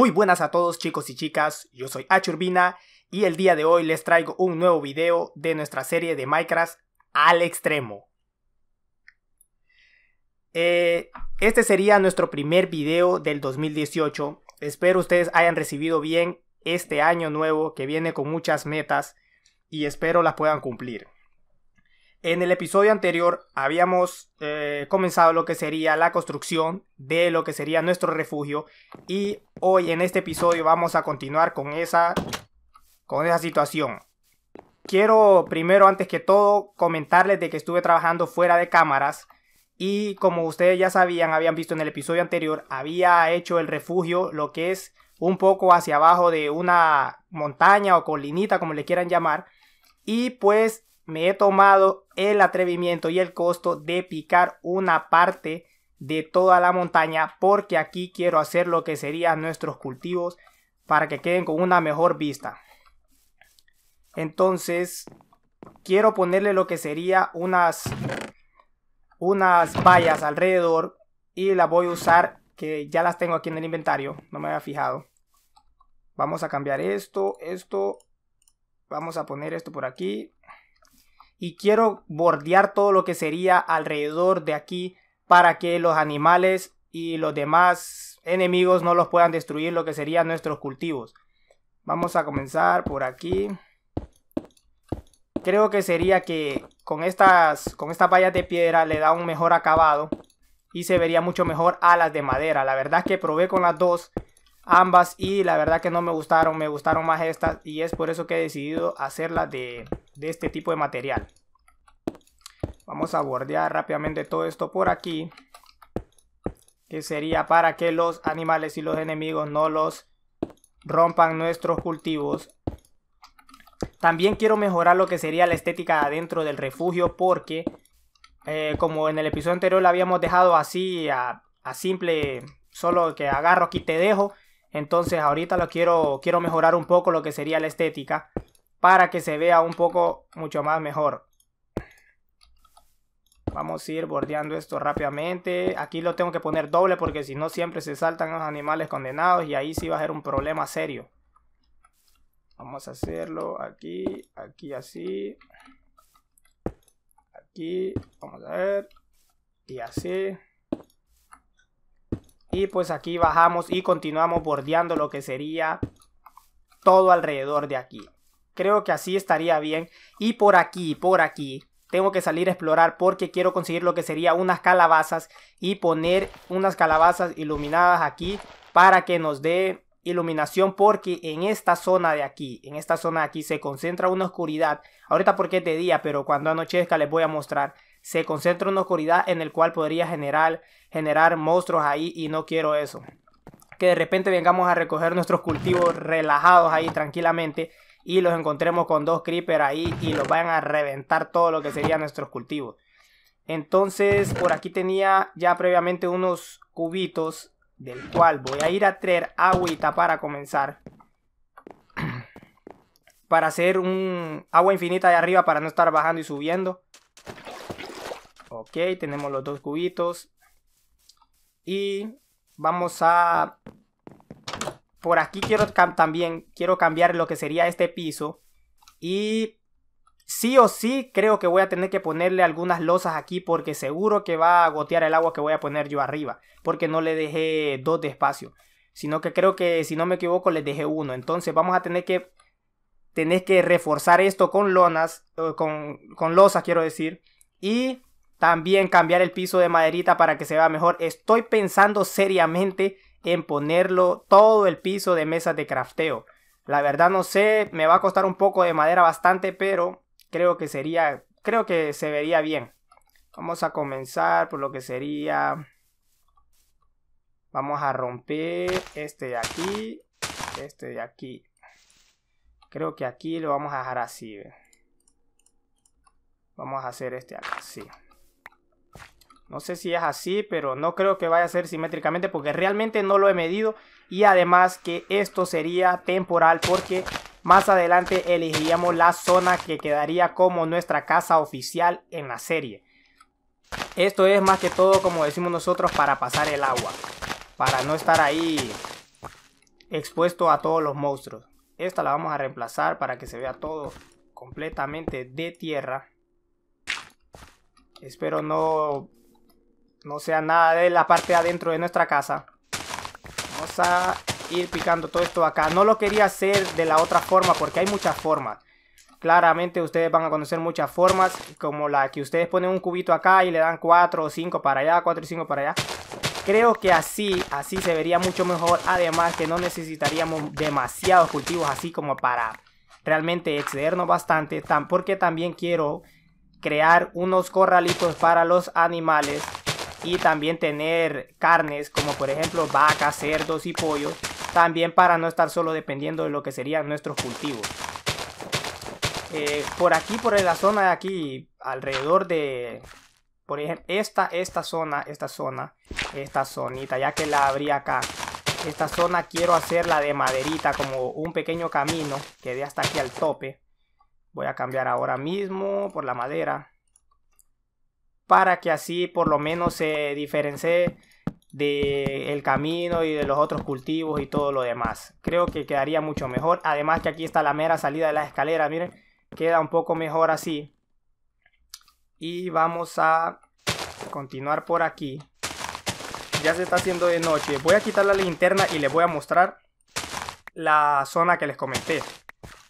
Muy buenas a todos chicos y chicas, yo soy Achurbina y el día de hoy les traigo un nuevo video de nuestra serie de Minecraft al extremo. Eh, este sería nuestro primer video del 2018. Espero ustedes hayan recibido bien este año nuevo que viene con muchas metas y espero las puedan cumplir. En el episodio anterior habíamos eh, comenzado lo que sería la construcción de lo que sería nuestro refugio y hoy en este episodio vamos a continuar con esa, con esa situación. Quiero primero, antes que todo, comentarles de que estuve trabajando fuera de cámaras y como ustedes ya sabían, habían visto en el episodio anterior, había hecho el refugio, lo que es un poco hacia abajo de una montaña o colinita, como le quieran llamar. Y pues me he tomado el atrevimiento y el costo de picar una parte de toda la montaña porque aquí quiero hacer lo que serían nuestros cultivos para que queden con una mejor vista. Entonces, quiero ponerle lo que sería unas unas vallas alrededor y las voy a usar que ya las tengo aquí en el inventario, no me había fijado. Vamos a cambiar esto, esto, vamos a poner esto por aquí y quiero bordear todo lo que sería alrededor de aquí para que los animales y los demás enemigos no los puedan destruir lo que serían nuestros cultivos. Vamos a comenzar por aquí. Creo que sería que con estas, con vallas de piedra le da un mejor acabado y se vería mucho mejor a las de madera. La verdad es que probé con las dos, ambas, y la verdad que no me gustaron, me gustaron más estas y es por eso que he decidido hacerlas de, de este tipo de material. Vamos a bordear rápidamente todo esto por aquí. Que sería para que los animales y los enemigos no los rompan nuestros cultivos. También quiero mejorar lo que sería la estética adentro del refugio porque eh, como en el episodio anterior ...lo habíamos dejado así a, simple, solo que agarro aquí te dejo. Entonces ahorita lo quiero, quiero mejorar un poco lo que sería la estética para que se vea un poco mucho más mejor. Vamos a ir bordeando esto rápidamente. Aquí lo tengo que poner doble porque si no siempre se saltan los animales condenados y ahí sí va a ser un problema serio. Vamos a hacerlo aquí, aquí así. Aquí, vamos a ver. Y así. Y pues aquí bajamos y continuamos bordeando lo que sería todo alrededor de aquí. Creo que así estaría bien. Y por aquí, por aquí, tengo que salir a explorar porque quiero conseguir lo que sería unas calabazas y poner unas calabazas iluminadas aquí para que nos dé iluminación porque en esta zona de aquí, en esta zona de aquí se concentra una oscuridad. Ahorita porque es de día, pero cuando anochezca les voy a mostrar. Se concentra una oscuridad en el cual podría generar, generar monstruos ahí y no quiero eso. Que de repente vengamos a recoger nuestros cultivos relajados ahí tranquilamente y los encontremos con dos creeper ahí y los van a reventar todo lo que serían nuestros cultivos. Entonces por aquí tenía ya previamente unos cubitos del cual voy a ir a traer agüita para comenzar. Para hacer un agua infinita de arriba para no estar bajando y subiendo. Ok, tenemos los dos cubitos. Y vamos a por aquí quiero también quiero cambiar lo que sería este piso y sí o sí creo que voy a tener que ponerle algunas losas aquí porque seguro que va a gotear el agua que voy a poner yo arriba porque no le dejé dos de espacio sino que creo que si no me equivoco les dejé uno entonces vamos a tener que tener que reforzar esto con lonas con, con losas quiero decir y también cambiar el piso de maderita para que se vea mejor estoy pensando seriamente en ponerlo todo el piso de mesas de crafteo. La verdad no sé, me va a costar un poco de madera bastante, pero creo que sería, creo que se vería bien. Vamos a comenzar por lo que sería... Vamos a romper este de aquí, este de aquí. Creo que aquí lo vamos a dejar así. Vamos a hacer este acá, sí. No sé si es así, pero no creo que vaya a ser simétricamente porque realmente no lo he medido. Y además que esto sería temporal porque más adelante elegiríamos la zona que quedaría como nuestra casa oficial en la serie. Esto es más que todo como decimos nosotros para pasar el agua. Para no estar ahí expuesto a todos los monstruos. Esta la vamos a reemplazar para que se vea todo completamente de tierra. Espero no no sea nada de la parte adentro de nuestra casa. Vamos a ir picando todo esto acá. No lo quería hacer de la otra forma porque hay muchas formas. Claramente ustedes van a conocer muchas formas, como la que ustedes ponen un cubito acá y le dan 4 o 5 para allá, 4 y 5 para allá. Creo que así, así se vería mucho mejor, además que no necesitaríamos demasiados cultivos así como para realmente excedernos bastante, porque también quiero crear unos corralitos para los animales y también tener carnes como por ejemplo vacas, cerdos y pollos, también para no estar solo dependiendo de lo que serían nuestros cultivos. Eh, por aquí, por la zona de aquí, alrededor de, por ejemplo, esta, esta zona, esta zona, esta zonita, ya que la abrí acá, esta zona quiero hacerla de maderita como un pequeño camino que dé hasta aquí al tope. Voy a cambiar ahora mismo por la madera para que así por lo menos se diferencie del camino y de los otros cultivos y todo lo demás. Creo que quedaría mucho mejor. Además que aquí está la mera salida de la escalera. miren, queda un poco mejor así. Y vamos a continuar por aquí. Ya se está haciendo de noche. Voy a quitar la linterna y les voy a mostrar la zona que les comenté.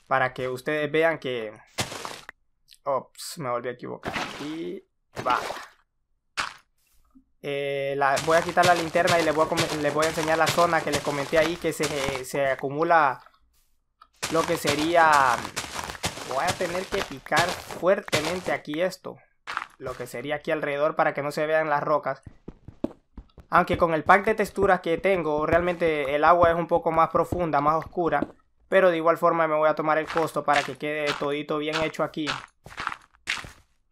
Para que ustedes vean que... Ops, me volví a equivocar. Y eh, voy a quitar la linterna y les voy a, voy a enseñar la zona que les comenté ahí que se, se acumula lo que sería... Voy a tener que picar fuertemente aquí esto. Lo que sería aquí alrededor para que no se vean las rocas. Aunque con el pack de texturas que tengo, realmente el agua es un poco más profunda, más oscura. Pero de igual forma me voy a tomar el costo para que quede todito bien hecho aquí.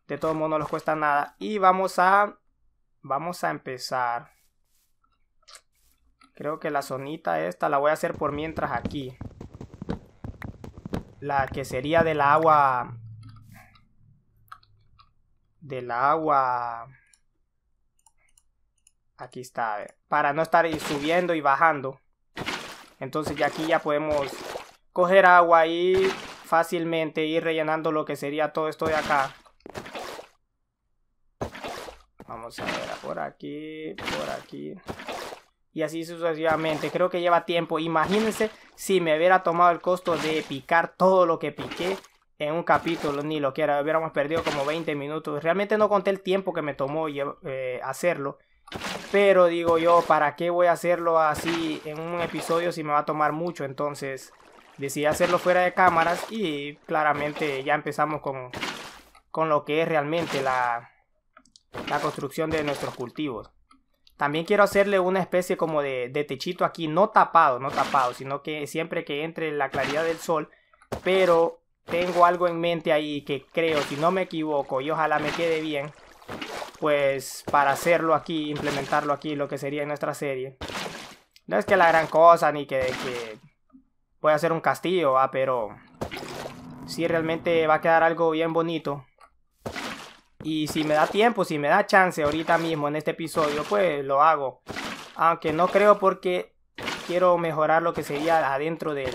De todo modo no les cuesta nada. Y vamos a... Vamos a empezar. Creo que la zonita esta la voy a hacer por mientras aquí. La que sería del agua... Del agua... Aquí está, Para no estar subiendo y bajando. Entonces ya aquí ya podemos coger agua y fácilmente ir rellenando lo que sería todo esto de acá. Vamos a ver, por aquí, por aquí. Y así sucesivamente. Creo que lleva tiempo. Imagínense si me hubiera tomado el costo de picar todo lo que piqué en un capítulo, ni lo quiera. Hubiéramos perdido como 20 minutos. Realmente no conté el tiempo que me tomó eh, hacerlo. Pero digo yo, ¿para qué voy a hacerlo así en un episodio si me va a tomar mucho? Entonces decidí hacerlo fuera de cámaras y claramente ya empezamos con, con lo que es realmente la, la construcción de nuestros cultivos. También quiero hacerle una especie como de, techito aquí, no tapado, no tapado, sino que siempre que entre la claridad del sol, pero tengo algo en mente ahí que creo, si no me equivoco, y ojalá me quede bien, pues para hacerlo aquí, implementarlo aquí, lo que sería en nuestra serie. No es que la gran cosa, ni que, que voy a hacer un castillo, ah pero sí realmente va a quedar algo bien bonito. Y si me da tiempo, si me da chance ahorita mismo en este episodio, pues lo hago. Aunque no creo porque quiero mejorar lo que sería adentro del,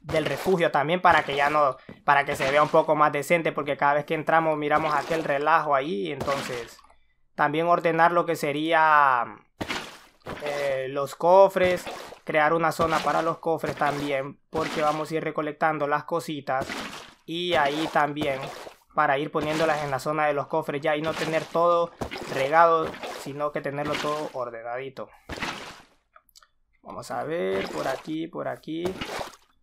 del refugio también para que ya no, para que se vea un poco más decente, porque cada vez que entramos miramos aquel relajo ahí, entonces también ordenar lo que sería eh, los cofres, crear una zona para los cofres también, porque vamos a ir recolectando las cositas y ahí también para ir poniéndolas en la zona de los cofres ya y no tener todo regado, sino que tenerlo todo ordenadito. Vamos a ver, por aquí, por aquí.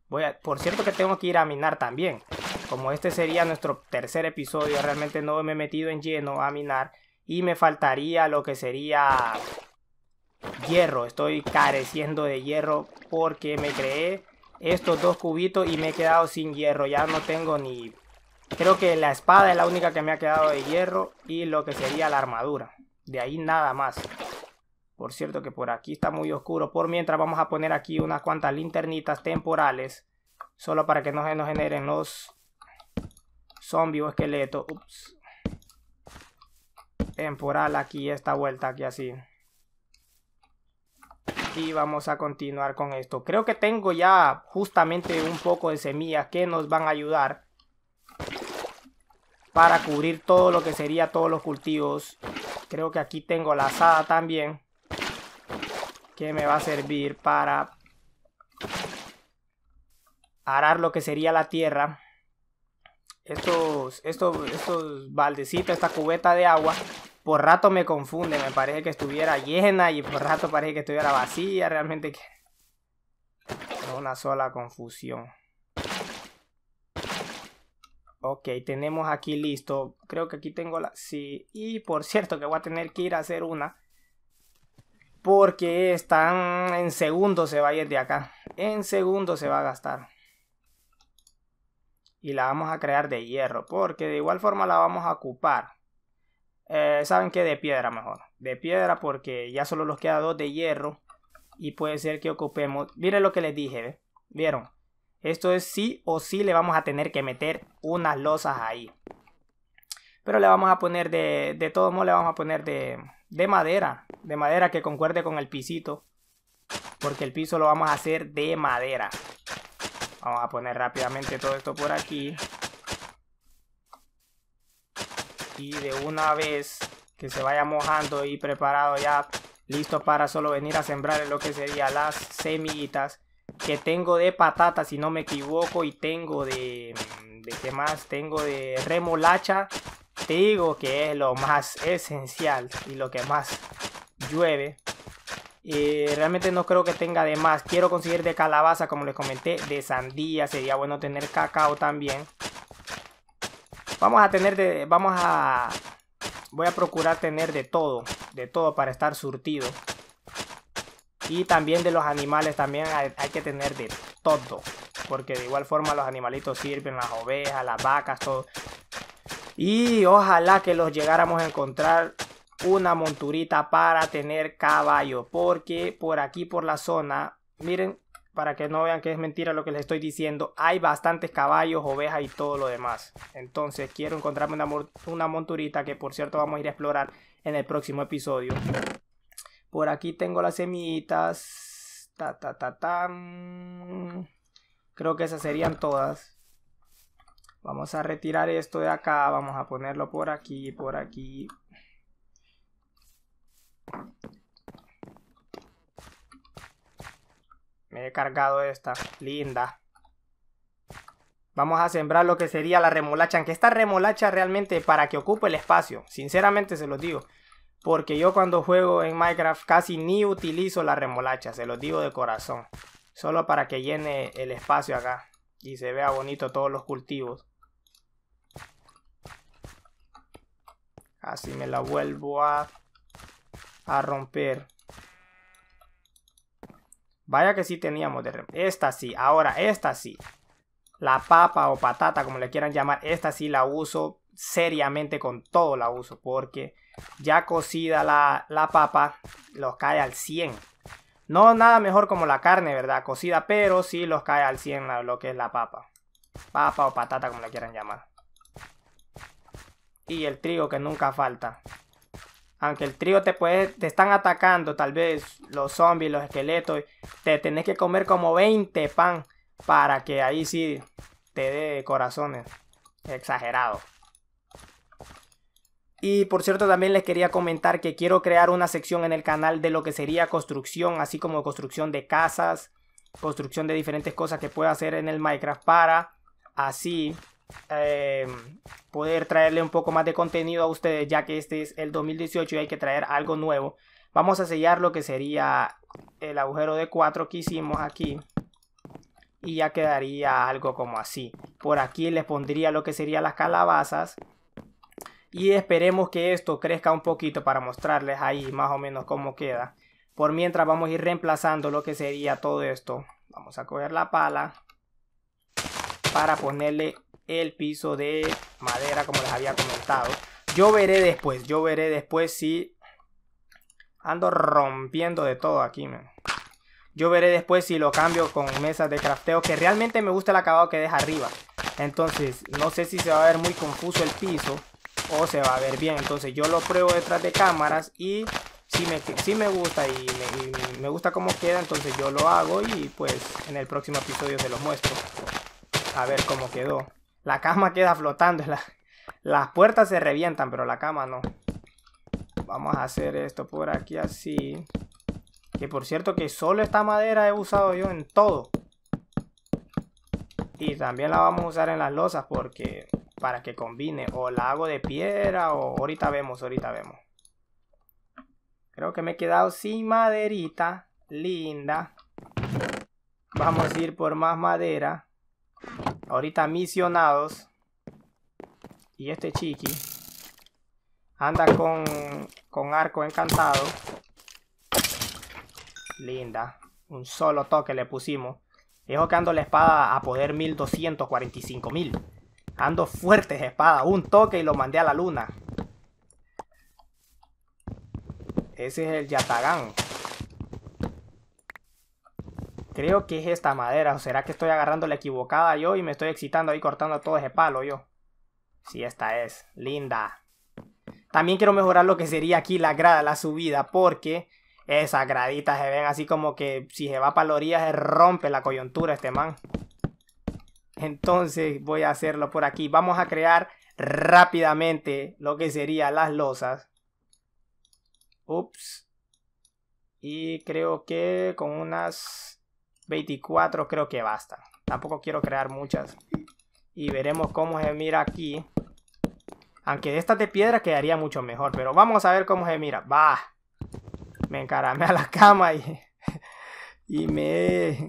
Voy a, por cierto que tengo que ir a minar también. Como este sería nuestro tercer episodio, realmente no me he metido en lleno a minar. Y me faltaría lo que sería hierro. Estoy careciendo de hierro porque me creé estos dos cubitos y me he quedado sin hierro. Ya no tengo ni Creo que la espada es la única que me ha quedado de hierro y lo que sería la armadura. De ahí nada más. Por cierto que por aquí está muy oscuro. Por mientras vamos a poner aquí unas cuantas linternitas temporales. Solo para que no se nos generen los zombies o esqueletos. Ups. Temporal aquí, esta vuelta aquí así. Y vamos a continuar con esto. Creo que tengo ya justamente un poco de semillas que nos van a ayudar para cubrir todo lo que sería todos los cultivos. Creo que aquí tengo la asada también, que me va a servir para arar lo que sería la tierra. Estos, estos, baldecitos, esta cubeta de agua, por rato me confunde, me parece que estuviera llena y por rato parece que estuviera vacía, realmente que... una sola confusión. Ok, tenemos aquí listo. Creo que aquí tengo la... Sí, y por cierto que voy a tener que ir a hacer una. Porque están en segundo se va a ir de acá. En segundo se va a gastar. Y la vamos a crear de hierro. Porque de igual forma la vamos a ocupar. Eh, ¿Saben qué? De piedra mejor. De piedra porque ya solo nos queda dos de hierro. Y puede ser que ocupemos. Miren lo que les dije. ¿Vieron? Esto es sí o sí le vamos a tener que meter unas losas ahí. Pero le vamos a poner de, de todo modo le vamos a poner de, madera. De madera que concuerde con el pisito. Porque el piso lo vamos a hacer de madera. Vamos a poner rápidamente todo esto por aquí. Y de una vez que se vaya mojando y preparado ya, listo para solo venir a sembrar lo que sería las semillitas que tengo de patata, si no me equivoco, y tengo de... ¿De qué más? Tengo de remolacha. Te digo que es lo más esencial y lo que más llueve. Eh, realmente no creo que tenga de más. Quiero conseguir de calabaza, como les comenté, de sandía. Sería bueno tener cacao también. Vamos a tener de... Vamos a... Voy a procurar tener de todo. De todo para estar surtido. Y también de los animales también hay, que tener de todo. Porque de igual forma los animalitos sirven, las ovejas, las vacas, todo. Y ojalá que los llegáramos a encontrar una monturita para tener caballo. Porque por aquí, por la zona, miren, para que no vean que es mentira lo que les estoy diciendo, hay bastantes caballos, ovejas y todo lo demás. Entonces quiero encontrarme una monturita que por cierto vamos a ir a explorar en el próximo episodio. Por aquí tengo las semillitas, Ta, ta, ta, Creo que esas serían todas. Vamos a retirar esto de acá. Vamos a ponerlo por aquí, por aquí. Me he cargado esta. Linda. Vamos a sembrar lo que sería la remolacha. Aunque esta remolacha realmente para que ocupe el espacio. Sinceramente se los digo. Porque yo cuando juego en Minecraft casi ni utilizo la remolacha, se los digo de corazón. Solo para que llene el espacio acá y se vea bonito todos los cultivos. Así me la vuelvo a, a romper. Vaya que sí teníamos de Esta sí, ahora esta sí. La papa o patata, como le quieran llamar, esta sí la uso seriamente con todo la uso. Porque ya cocida la, papa, los cae al 100. No nada mejor como la carne, ¿verdad? Cocida, pero sí los cae al 100 lo que es la papa. Papa o patata, como la quieran llamar. Y el trigo que nunca falta. Aunque el trigo te puede, te están atacando, tal vez los zombies, los esqueletos, te tenés que comer como 20 pan para que ahí sí te dé corazones. Exagerado. Y por cierto también les quería comentar que quiero crear una sección en el canal de lo que sería construcción, así como construcción de casas, construcción de diferentes cosas que pueda hacer en el Minecraft para así em, poder traerle un poco más de contenido a ustedes ya que este es el 2018 y hay que traer algo nuevo. Vamos a sellar lo que sería el agujero de 4 que hicimos aquí y ya quedaría algo como así. Por aquí les pondría lo que serían las calabazas y esperemos que esto crezca un poquito para mostrarles ahí más o menos cómo queda. Por mientras vamos a ir reemplazando lo que sería todo esto. Vamos a coger la pala para ponerle el piso de madera como les había comentado. Yo veré después, yo veré después si ando rompiendo de todo aquí, Yo veré después si lo cambio con mesas de crafteo, que realmente me gusta el acabado que deja arriba. Entonces, no sé si se va a ver muy confuso el piso o se va a ver bien. Entonces yo lo pruebo detrás de cámaras y si me, si me gusta y me, gusta cómo queda, entonces yo lo hago y pues en el próximo episodio se los muestro. A ver cómo quedó. La cama queda flotando, las puertas se revientan, pero la cama no. Vamos a hacer esto por aquí así. Que por cierto que solo esta madera he usado yo en todo. Y también la vamos a usar en las losas porque para que combine. O la hago de piedra o ahorita vemos, ahorita vemos. Creo que me he quedado sin maderita. Linda. Vamos a ir por más madera. Ahorita misionados. Y este chiqui. Anda con, con arco encantado. Linda. Un solo toque le pusimos. Es que la espada a poder 1245 mil. Ando fuertes, espada. Un toque y lo mandé a la luna. Ese es el yatagán. Creo que es esta madera. ¿O será que estoy agarrando la equivocada yo y me estoy excitando ahí cortando todo ese palo yo? Sí, esta es. Linda. También quiero mejorar lo que sería aquí la grada, la subida, porque esas graditas se ven así como que si se va para la orilla se rompe la coyuntura este man. Entonces voy a hacerlo por aquí. Vamos a crear rápidamente lo que sería las losas. Ups. Y creo que con unas 24 creo que basta. Tampoco quiero crear muchas. Y veremos cómo se mira aquí. Aunque de estas de piedra quedaría mucho mejor. Pero vamos a ver cómo se mira. Va. Me encaramé a la cama y, y me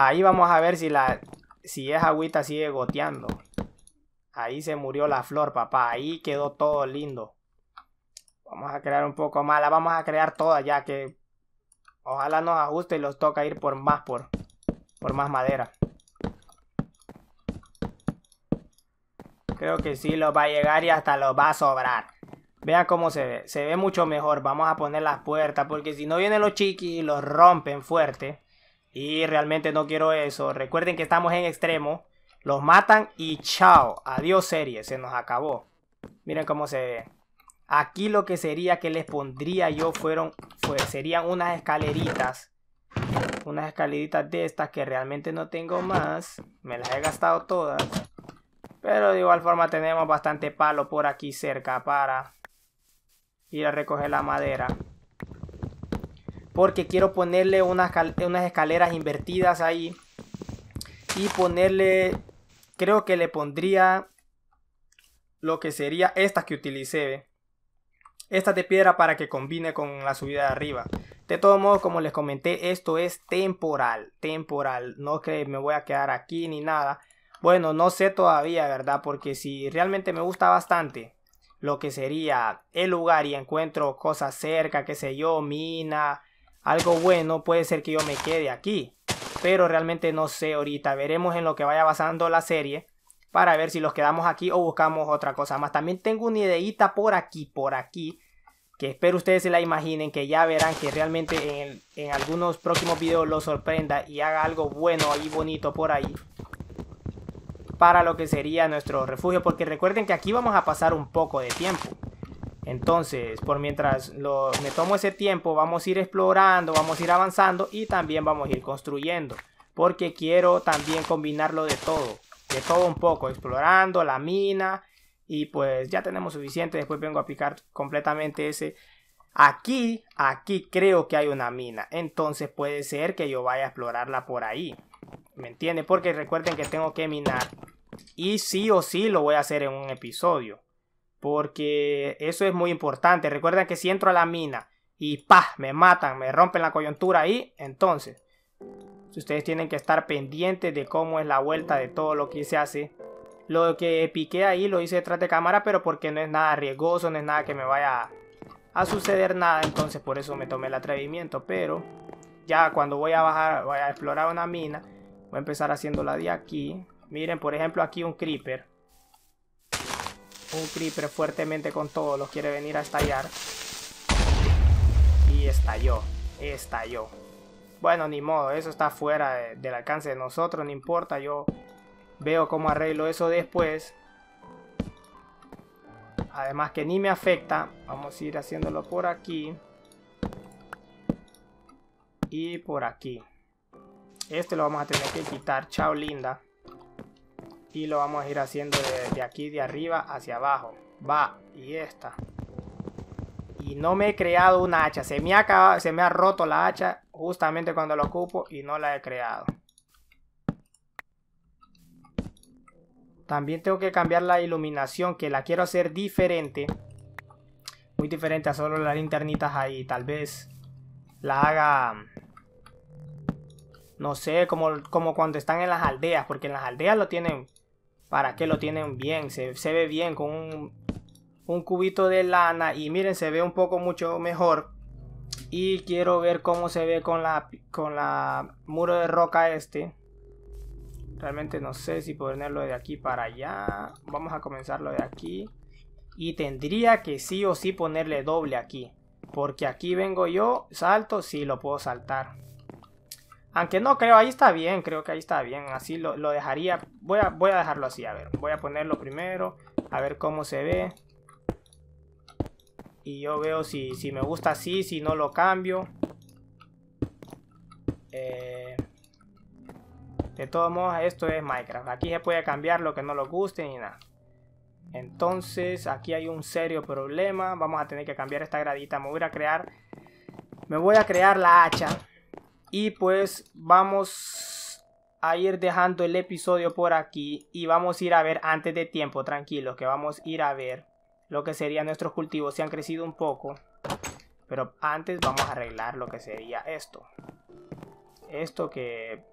Ahí vamos a ver si la. Si esa agüita sigue goteando. Ahí se murió la flor, papá. Ahí quedó todo lindo. Vamos a crear un poco más. La vamos a crear toda ya que. Ojalá nos ajuste y los toca ir por más por. Por más madera. Creo que sí los va a llegar y hasta los va a sobrar. Vean cómo se ve. Se ve mucho mejor. Vamos a poner las puertas. Porque si no vienen los chiquis y los rompen fuerte. Y realmente no quiero eso. Recuerden que estamos en extremo. Los matan y chao. Adiós serie. Se nos acabó. Miren cómo se ve. Aquí lo que sería que les pondría yo fueron, pues serían unas escaleritas. Unas escaleritas de estas que realmente no tengo más. Me las he gastado todas. Pero de igual forma tenemos bastante palo por aquí cerca para ir a recoger la madera porque quiero ponerle unas, escaleras invertidas ahí y ponerle creo que le pondría lo que sería estas que utilicé estas de piedra para que combine con la subida de arriba de todos modos como les comenté esto es temporal temporal no que me voy a quedar aquí ni nada bueno no sé todavía verdad porque si realmente me gusta bastante lo que sería el lugar y encuentro cosas cerca, que sé yo, mina, algo bueno, puede ser que yo me quede aquí. Pero realmente no sé ahorita. Veremos en lo que vaya pasando la serie para ver si los quedamos aquí o buscamos otra cosa más. También tengo una ideita por aquí, por aquí, que espero ustedes se la imaginen, que ya verán que realmente en, en algunos próximos videos los sorprenda y haga algo bueno y bonito por ahí. Para lo que sería nuestro refugio, porque recuerden que aquí vamos a pasar un poco de tiempo. Entonces, por mientras me tomo ese tiempo, vamos a ir explorando, vamos a ir avanzando y también vamos a ir construyendo. Porque quiero también combinarlo de todo, de todo un poco, explorando la mina y pues ya tenemos suficiente. Después vengo a picar completamente ese. Aquí, aquí creo que hay una mina. Entonces puede ser que yo vaya a explorarla por ahí. ¿Me entiende? Porque recuerden que tengo que minar. Y sí o sí lo voy a hacer en un episodio porque eso es muy importante. Recuerden que si entro a la mina y paz me matan, me rompen la coyuntura ahí, entonces ustedes tienen que estar pendientes de cómo es la vuelta de todo lo que se hace. Lo que piqué ahí lo hice detrás de cámara, pero porque no es nada riesgoso, no es nada que me vaya a suceder nada, entonces por eso me tomé el atrevimiento, pero ya cuando voy a bajar, voy a explorar una mina, voy a empezar haciéndola de aquí. Miren, por ejemplo, aquí un creeper. Un creeper fuertemente con todo los quiere venir a estallar. Y estalló, estalló. Bueno, ni modo, eso está fuera del alcance de nosotros, no importa. Yo veo cómo arreglo eso después. Además que ni me afecta. Vamos a ir haciéndolo por aquí. Y por aquí. Este lo vamos a tener que quitar. Chao, linda y lo vamos a ir haciendo de aquí de arriba hacia abajo va y esta y no me he creado una hacha se me ha se me ha roto la hacha justamente cuando lo ocupo y no la he creado también tengo que cambiar la iluminación que la quiero hacer diferente muy diferente a solo las linternitas ahí tal vez la haga no sé, como, como cuando están en las aldeas, porque en las aldeas lo tienen ¿Para que lo tienen bien? Se, ve bien con un, cubito de lana. Y miren, se ve un poco mucho mejor. Y quiero ver cómo se ve con la, con la muro de roca este. Realmente no sé si ponerlo de aquí para allá. Vamos a comenzarlo de aquí. Y tendría que sí o sí ponerle doble aquí. Porque aquí vengo yo, salto, sí lo puedo saltar. Aunque no creo, ahí está bien, creo que ahí está bien. Así lo, dejaría. Voy a, voy a dejarlo así, a ver. Voy a ponerlo primero, a ver cómo se ve. Y yo veo si, si me gusta así, si no lo cambio. Eh, de todos modos, esto es Minecraft. Aquí se puede cambiar lo que no lo guste ni nada. Entonces, aquí hay un serio problema. Vamos a tener que cambiar esta gradita. Me voy a crear... Me voy a crear la hacha. Y pues vamos a ir dejando el episodio por aquí y vamos a ir a ver antes de tiempo, tranquilo, que vamos a ir a ver lo que serían nuestros cultivos. Se han crecido un poco, pero antes vamos a arreglar lo que sería esto. Esto que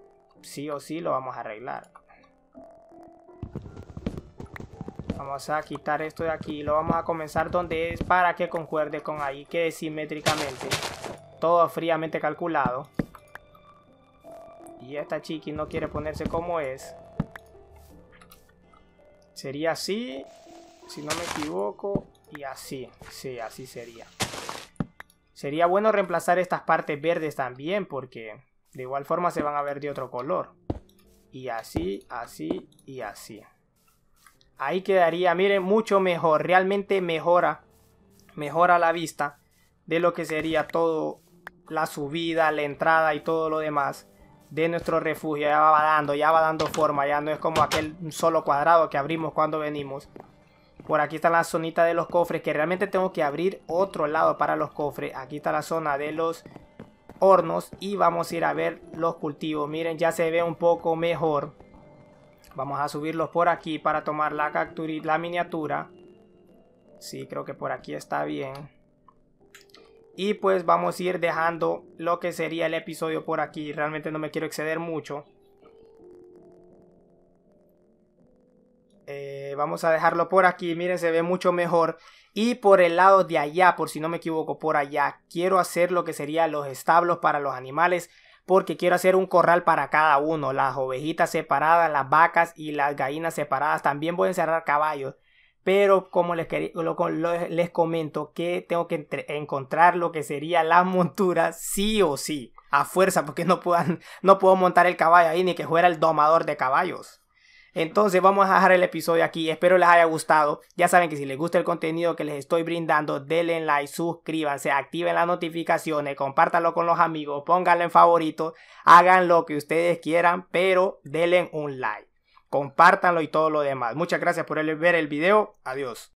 sí o sí lo vamos a arreglar. Vamos a quitar esto de aquí. Lo vamos a comenzar donde es para que concuerde con ahí. Quede simétricamente. Todo fríamente calculado. Y esta chiqui no quiere ponerse como es. Sería así, si no me equivoco, y así. Sí, así sería. Sería bueno reemplazar estas partes verdes también, porque de igual forma se van a ver de otro color. Y así, así y así. Ahí quedaría, miren, mucho mejor. Realmente mejora, mejora la vista de lo que sería todo la subida, la entrada y todo lo demás de nuestro refugio. Ya va dando, ya va dando forma. Ya no es como aquel solo cuadrado que abrimos cuando venimos. Por aquí está la zonita de los cofres, que realmente tengo que abrir otro lado para los cofres. Aquí está la zona de los hornos y vamos a ir a ver los cultivos. Miren, ya se ve un poco mejor. Vamos a subirlos por aquí para tomar la captura la miniatura. Sí, creo que por aquí está bien. Y pues vamos a ir dejando lo que sería el episodio por aquí. Realmente no me quiero exceder mucho. Eh, vamos a dejarlo por aquí. Miren, se ve mucho mejor. Y por el lado de allá, por si no me equivoco, por allá, quiero hacer lo que serían los establos para los animales. Porque quiero hacer un corral para cada uno. Las ovejitas separadas, las vacas y las gallinas separadas. También voy a encerrar caballos pero como les, e-, les comento que tengo que encontrar lo que sería la montura sí o sí, a fuerza, porque no, no puedo montar el caballo ahí ni que fuera el domador de caballos. Entonces vamos a dejar el episodio aquí. Espero les haya gustado. Ya saben que si les gusta el contenido que les estoy brindando, denle like, suscríbanse, activen las notificaciones, compártanlo con los amigos, pónganlo en favorito, hagan lo que ustedes quieran, pero denle un like compártanlo y todo lo demás. Muchas gracias por ver el video. Adiós.